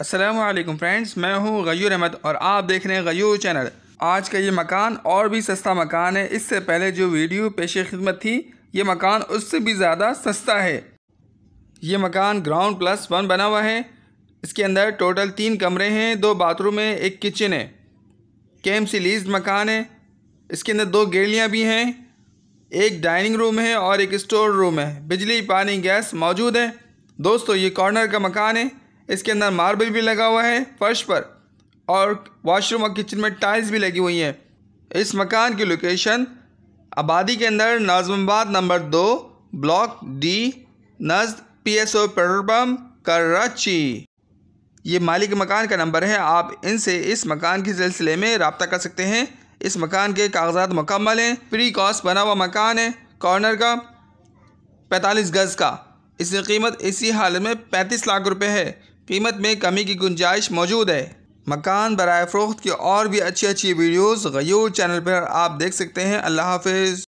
Aslam friends मैं हूँ गयूर अहमद और आप देख रहे हैं गयूर चैनल आज का ये मकान और भी सस्ता मकान है इससे पहले जो वीडियो पेश खिदमत थी ये मकान उससे भी ज़्यादा सस्ता है ये मकान ग्राउंड प्लस वन बना हुआ है इसके अंदर टोटल तीन कमरे हैं दो बाथरूम है एक किचन है केम सी लीज मकान है इसके अंदर दो गेलियाँ भी हैं एक डाइनिंग रूम है और एक स्टोर रूम है बिजली पानी गैस मौजूद है दोस्तों ये कॉर्नर का मकान है इसके अंदर मार्बल भी लगा हुआ है फर्श पर और वॉशरूम और किचन में टाइल्स भी लगी हुई हैं इस मकान की लोकेशन आबादी के अंदर नाजमाबाद नंबर दो ब्लॉक डी नज़द P S O petrol pump Karachi ये मालिक मकान का नंबर है आप इनसे इस मकान के सिलसिले में रबता कर सकते हैं इस मकान के कागजात मुकम्मल हैं प्री कॉस्ट बना हुआ मकान है कॉर्नर का पैंतालीस गज़ का इसकी कीमत इसी हालत में पैंतीस लाख रुपए है कीमत में कमी की गुंजाइश मौजूद है मकान बरए फ़रोख्त की और भी अच्छी अच्छी वीडियोस गयूर चैनल पर आप देख सकते हैं अल्लाह हाफिज़